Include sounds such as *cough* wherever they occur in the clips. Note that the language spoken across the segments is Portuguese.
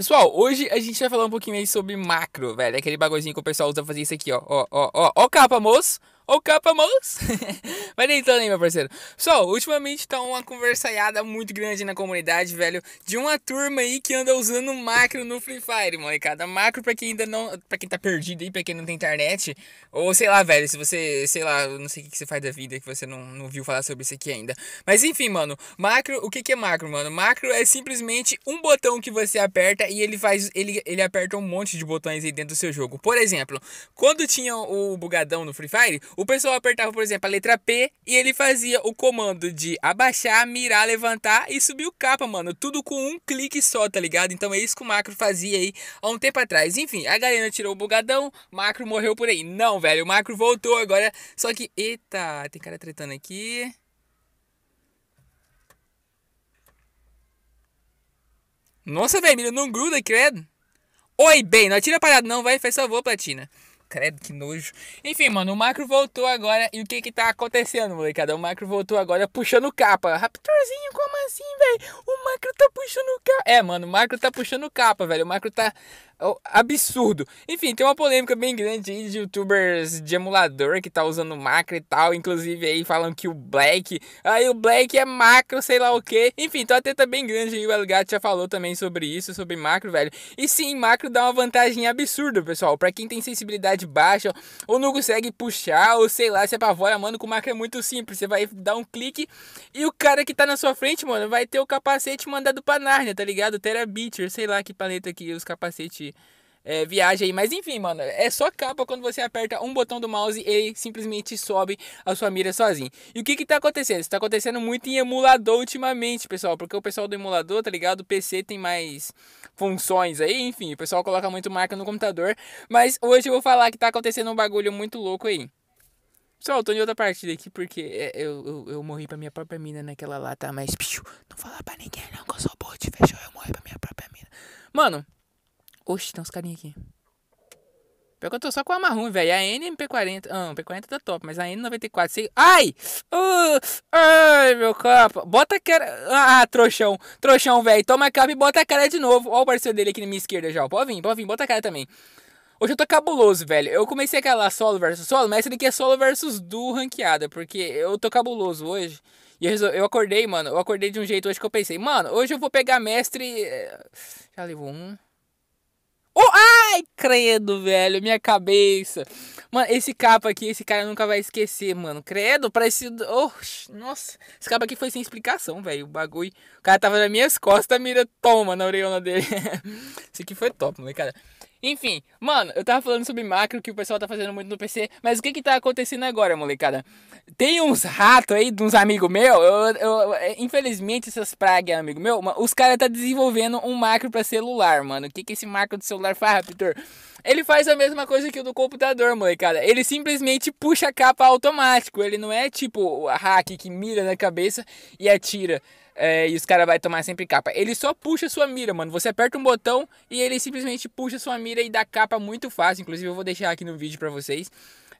Pessoal, hoje a gente vai falar um pouquinho aí sobre macro, velho. Aquele bagulhozinho que o pessoal usa pra fazer isso aqui, ó. Ó, ó, ó. Ó capa, moço o capa moço. Mas *laughs* nem aí meu parceiro. Pessoal, ultimamente tá uma conversaiada muito grande na comunidade, velho, de uma turma aí que anda usando macro no Free Fire, molecada. Macro pra quem ainda não, para quem tá perdido aí, pra quem não tem internet, ou sei lá, velho, se você, sei lá, não sei o que, que você faz da vida que você não, não viu falar sobre isso aqui ainda. Mas enfim, mano, macro, o que que é macro, mano? Macro é simplesmente um botão que você aperta e ele faz ele ele aperta um monte de botões aí dentro do seu jogo. Por exemplo, quando tinha o bugadão no Free Fire, o pessoal apertava, por exemplo, a letra P e ele fazia o comando de abaixar, mirar, levantar e subir o capa, mano. Tudo com um clique só, tá ligado? Então é isso que o macro fazia aí há um tempo atrás. Enfim, a galera tirou o bugadão, macro morreu por aí. Não, velho, o macro voltou agora. Só que, eita, tem cara tretando aqui. Nossa, velho, não gruda, credo. Oi, bem, não atira parado não, vai, faz favor, Platina credo, que nojo. Enfim, mano, o Macro voltou agora. E o que que tá acontecendo, molecada? O Macro voltou agora puxando capa. Raptorzinho, como assim, velho? O Macro tá puxando capa. É, mano, o Macro tá puxando capa, velho. O Macro tá é absurdo. Enfim, tem uma polêmica bem grande aí de youtubers de emulador que tá usando macro e tal. Inclusive aí falam que o Black. Aí o Black é macro, sei lá o que. Enfim, tem uma teta bem grande aí. O Elgato já falou também sobre isso, sobre macro, velho. E sim, macro dá uma vantagem absurda, pessoal. Pra quem tem sensibilidade baixa ou não consegue puxar, ou sei lá, se apavora, mano, com macro é muito simples. Você vai dar um clique e o cara que tá na sua frente, mano, vai ter o capacete mandado pra Narnia, tá ligado? Terabitcher, sei lá que planeta que os capacetes é, viagem aí. Mas enfim, mano, é só capa quando você aperta um botão do mouse e simplesmente sobe a sua mira sozinho. E o que que tá acontecendo? Isso tá acontecendo muito em emulador ultimamente, pessoal, porque o pessoal do emulador, tá ligado? O PC tem mais funções aí, enfim, o pessoal coloca muito marca no computador. Mas hoje eu vou falar que tá acontecendo um bagulho muito louco aí. Pessoal, eu tô em outra partida aqui porque é, eu, eu, eu, morri pra minha própria mina naquela lá, tá? Mas, bicho, não fala pra ninguém não que eu sou bot, fechou? Eu morri pra minha própria mina. Mano, Oxe, tem uns carinhas aqui. Pior que eu tô só com a marrom, velho. A NMP40. Ah, P40 tá top, mas a N94. Sei... Ai! Uh, ai, meu capa. Bota a cara. Ah, trouxão. Trouxão, velho. Toma a capa e bota a cara de novo. Ó o parceiro dele aqui na minha esquerda já. Pode vir, pode vir. Bota a cara também. Hoje eu tô cabuloso, velho. Eu comecei aquela solo versus solo, mas essa daqui é solo versus do ranqueada, porque eu tô cabuloso hoje. E eu, eu, acordei, mano. Eu acordei de um jeito hoje que eu pensei, mano, hoje eu vou pegar mestre. Eh, já levou um. Oh, ai, credo, velho, minha cabeça. Mano, esse capa aqui, esse cara nunca vai esquecer, mano. Credo, parecido. Oh, nossa, esse capa aqui foi sem explicação, velho. O bagulho. O cara tava nas minhas costas, a mira toma na orelha dele. *laughs* esse aqui foi top, cara enfim, mano, eu tava falando sobre macro que o pessoal tá fazendo muito no PC, mas o que que tá acontecendo agora, molecada? Tem uns ratos aí, de uns amigos meu, eu, eu, é, infelizmente essas pragas, amigo meu, os caras tá desenvolvendo um macro para celular, mano. O que que esse macro do celular faz, Raptor? Ele faz a mesma coisa que o do computador, molecada. Ele simplesmente puxa a capa automático, ele não é tipo a hack que mira na cabeça e atira. É, e os caras vão tomar sempre capa. Ele só puxa sua mira, mano. Você aperta um botão e ele simplesmente puxa sua mira e dá capa muito fácil. Inclusive, eu vou deixar aqui no vídeo pra vocês,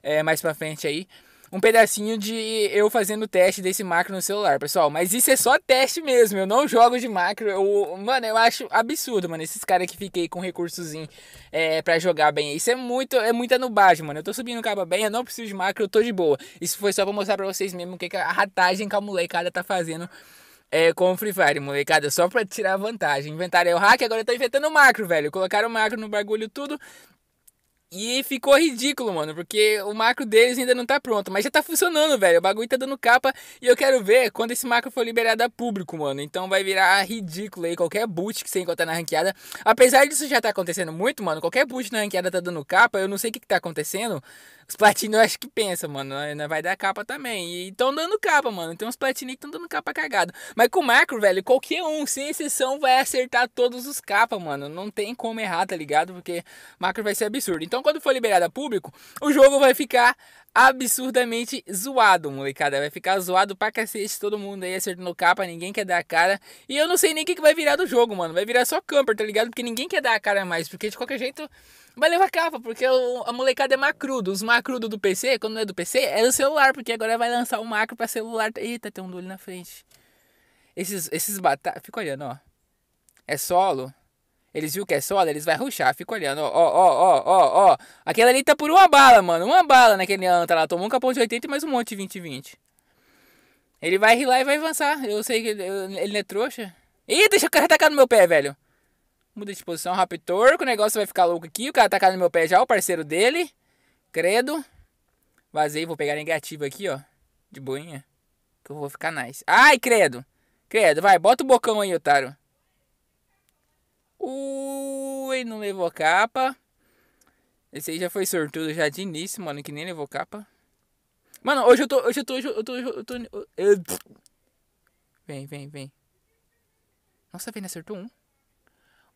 é, mais pra frente aí, um pedacinho de eu fazendo teste desse macro no celular, pessoal. Mas isso é só teste mesmo. Eu não jogo de macro. Eu, mano, eu acho absurdo, mano. Esses caras que fiquei com recursozinho é, pra jogar bem. Isso é muito, é muita nubagem, mano. Eu tô subindo caba bem, eu não preciso de macro, eu tô de boa. Isso foi só pra mostrar pra vocês mesmo o que, que a ratagem que a molecada tá fazendo é, com o Free Fire, molecada, só pra tirar vantagem. Inventaram é o hack, agora tá inventando o macro, velho. Colocaram macro no bagulho tudo. E ficou ridículo, mano, porque o macro deles ainda não tá pronto, mas já tá funcionando, velho. O bagulho tá dando capa e eu quero ver quando esse macro for liberado a público, mano. Então vai virar ridículo aí qualquer boot que você encontrar na ranqueada. Apesar disso já tá acontecendo muito, mano. Qualquer boot na ranqueada tá dando capa, eu não sei o que, que tá acontecendo. Os platino eu acho que pensa, mano, né, né, vai dar capa também. E tão dando capa, mano. Tem uns platinos que estão dando capa cagada. Mas com o macro, velho, qualquer um, sem exceção, vai acertar todos os capas, mano. Não tem como errar, tá ligado? Porque macro vai ser absurdo. Então quando for liberado a público, o jogo vai ficar absurdamente zoado, molecada. Vai ficar zoado pra cacete, todo mundo aí acertando capa, ninguém quer dar a cara. E eu não sei nem o que, que vai virar do jogo, mano. Vai virar só camper, tá ligado? Porque ninguém quer dar a cara mais, porque de qualquer jeito vai levar capa, porque o, a molecada é macrudo. Os macrudo do PC, quando não é do PC, é do celular, porque agora vai lançar o um macro pra celular. Eita, tem um olho na frente. Esses, esses batalha... Fica olhando, ó. É solo... Eles viram que é solo, eles vão ruxar. ficam olhando, ó, ó, ó, ó, ó. Aquela ali tá por uma bala, mano. Uma bala naquele anta lá. Tomou um capão de 80 e mais um monte de 20 20. Ele vai rilar e vai avançar. Eu sei que ele, não é trouxa. Ih, deixa o cara atacar no meu pé, velho. Muda de posição raptor que O negócio vai ficar louco aqui. O cara atacar no meu pé já, o parceiro dele. Credo. Vazei, vou pegar negativo aqui, ó. De boinha. Que eu vou ficar nice. Ai, credo. Credo, vai, bota o bocão aí, otário. Ui, não levou capa. Esse aí já foi sortudo já de início, mano, que nem levou capa. Mano, hoje eu tô. Hoje eu tô. Hoje eu tô. eu tô, eu tô eu... Vem, vem, vem. Nossa, vem, né? acertou um.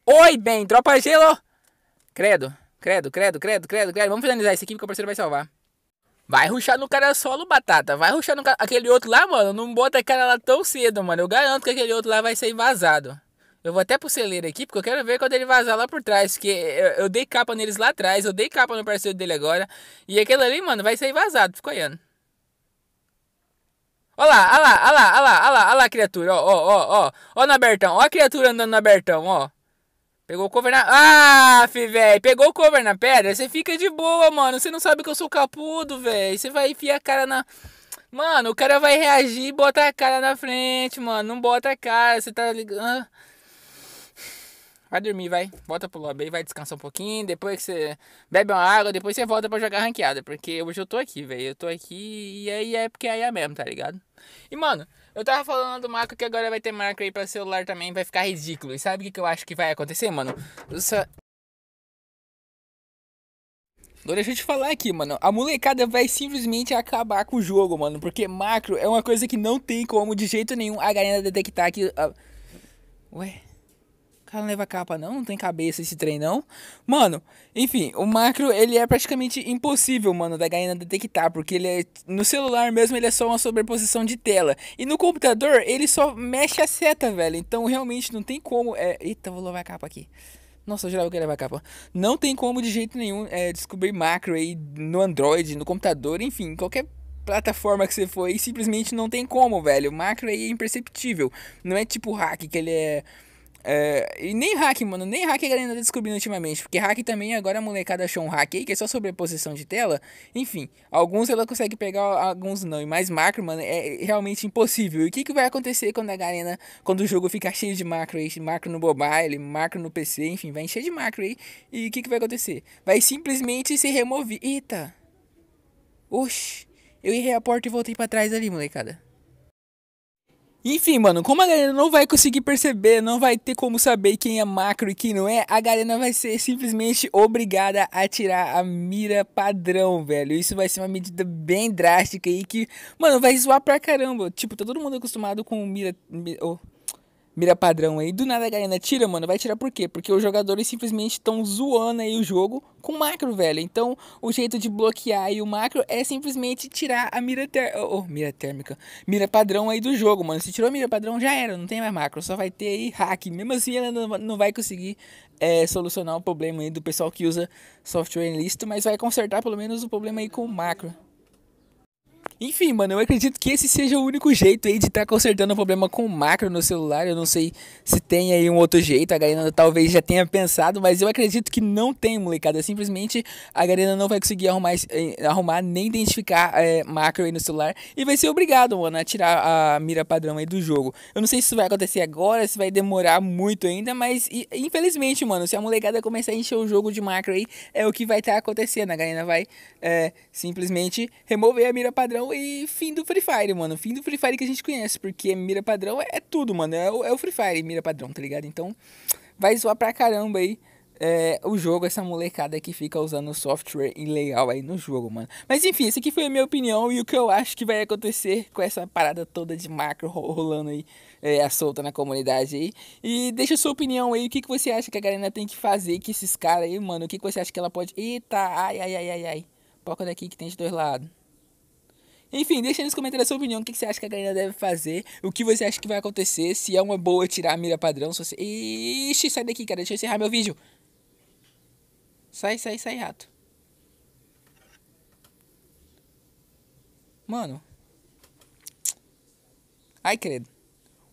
Oi, bem, tropa gelo! Credo, credo, credo, credo, credo, credo. Vamos finalizar esse aqui porque o parceiro vai salvar. Vai ruxar no cara solo, batata. Vai ruxar no cara. Aquele outro lá, mano, não bota cara lá tão cedo, mano. Eu garanto que aquele outro lá vai ser vazado. Eu vou até pro celeiro aqui, porque eu quero ver quando ele vazar lá por trás. Porque eu, eu dei capa neles lá atrás, eu dei capa no parceiro dele agora. E aquele ali, mano, vai sair vazado. ficou olhando. Olha lá, olha lá, olha lá, olha lá, olha lá, olha lá a criatura, ó, ó, ó, ó. Ó na Bertão, ó a criatura andando na Bertão, ó. Pegou o cover na. Ah, fi, velho. Pegou o cover na pedra. Você fica de boa, mano. Você não sabe que eu sou capudo, velho. Você vai enfiar a cara na. Mano, o cara vai reagir e botar a cara na frente, mano. Não bota a cara. Você tá ligando. Ah. Vai dormir, vai. Volta pro lobby vai descansar um pouquinho. Depois que você bebe uma água, depois você volta pra jogar ranqueada. Porque hoje eu tô aqui, velho. Eu tô aqui e aí é porque aí é mesmo, tá ligado? E, mano, eu tava falando do macro que agora vai ter macro aí pra celular também. Vai ficar ridículo. E sabe o que, que eu acho que vai acontecer, mano? Essa... Agora deixa eu te falar aqui, mano. A molecada vai simplesmente acabar com o jogo, mano. Porque macro é uma coisa que não tem como de jeito nenhum a galera detectar que. Uh... Ué? cara não leva capa, não? Não tem cabeça esse trem, não? Mano, enfim, o macro, ele é praticamente impossível, mano, da Gaina detectar, porque ele é, no celular mesmo, ele é só uma sobreposição de tela. E no computador, ele só mexe a seta, velho. Então, realmente, não tem como. É... Eita, vou levar a capa aqui. Nossa, eu já que ele levar capa. Não tem como de jeito nenhum é, descobrir macro aí no Android, no computador, enfim, qualquer plataforma que você for aí, simplesmente não tem como, velho. O macro aí é imperceptível. Não é tipo hack, que ele é é, e nem hack, mano, nem hack a galera tá descobrindo ultimamente, porque hack também agora a molecada achou um hack aí, que é só sobreposição de tela. Enfim, alguns ela consegue pegar, alguns não. E mais macro, mano, é realmente impossível. E o que, que vai acontecer quando a galera, quando o jogo ficar cheio de macro aí, macro no mobile, macro no PC, enfim, vai encher de macro aí. E o que, que vai acontecer? Vai simplesmente ser removido. Eita! Oxi! Eu errei a porta e voltei para trás ali, molecada. Enfim, mano, como a galera não vai conseguir perceber, não vai ter como saber quem é macro e quem não é, a galera vai ser simplesmente obrigada a tirar a mira padrão, velho. Isso vai ser uma medida bem drástica e que, mano, vai zoar pra caramba. Tipo, tá todo mundo acostumado com mira. mira oh mira padrão aí. Do nada a galera tira, mano. Vai tirar por quê? Porque os jogadores simplesmente estão zoando aí o jogo com macro, velho. Então, o jeito de bloquear aí o macro é simplesmente tirar a mira, oh, mira térmica. Mira padrão aí do jogo, mano. Se tirou a mira padrão, já era. Não tem mais macro. Só vai ter aí hack. Mesmo assim, ela não vai conseguir é, solucionar o problema aí do pessoal que usa software listo. Mas vai consertar pelo menos o problema aí com o macro. Enfim, mano, eu acredito que esse seja o único jeito aí de estar tá consertando o problema com o macro no celular. Eu não sei se tem aí um outro jeito, a Garena talvez já tenha pensado, mas eu acredito que não tem, molecada. Simplesmente a Garena não vai conseguir arrumar, eh, arrumar nem identificar é, macro aí no celular e vai ser obrigado, mano, a tirar a mira padrão aí do jogo. Eu não sei se isso vai acontecer agora, se vai demorar muito ainda, mas infelizmente, mano, se a molecada começar a encher o jogo de macro aí, é o que vai estar tá acontecendo. A Garena vai é, simplesmente remover a mira padrão padrão e fim do Free Fire, mano. Fim do Free Fire que a gente conhece, porque mira padrão é, é tudo, mano. É, é o Free Fire, mira padrão, tá ligado? Então, vai zoar pra caramba aí. É, o jogo, essa molecada que fica usando software ilegal aí no jogo, mano. Mas enfim, essa aqui foi a minha opinião e o que eu acho que vai acontecer com essa parada toda de macro rolando aí, é, a solta na comunidade aí. E deixa a sua opinião aí, o que, que você acha que a galera tem que fazer com esses caras aí, mano? O que, que você acha que ela pode. Eita, ai, ai, ai, ai, ai. Poca daqui que tem de dois lados. Enfim, deixa nos comentários a sua opinião, o que você acha que a galera deve fazer, o que você acha que vai acontecer, se é uma boa tirar a mira padrão, se você... Ixi, sai daqui, cara, deixa eu encerrar meu vídeo. Sai, sai, sai, rato. Mano. Ai, credo.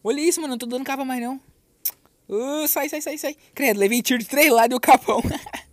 Olha isso, mano, não tô dando capa mais, não. Uh, sai, sai, sai, sai. Credo, levei tiro de três lados e o capão. *laughs*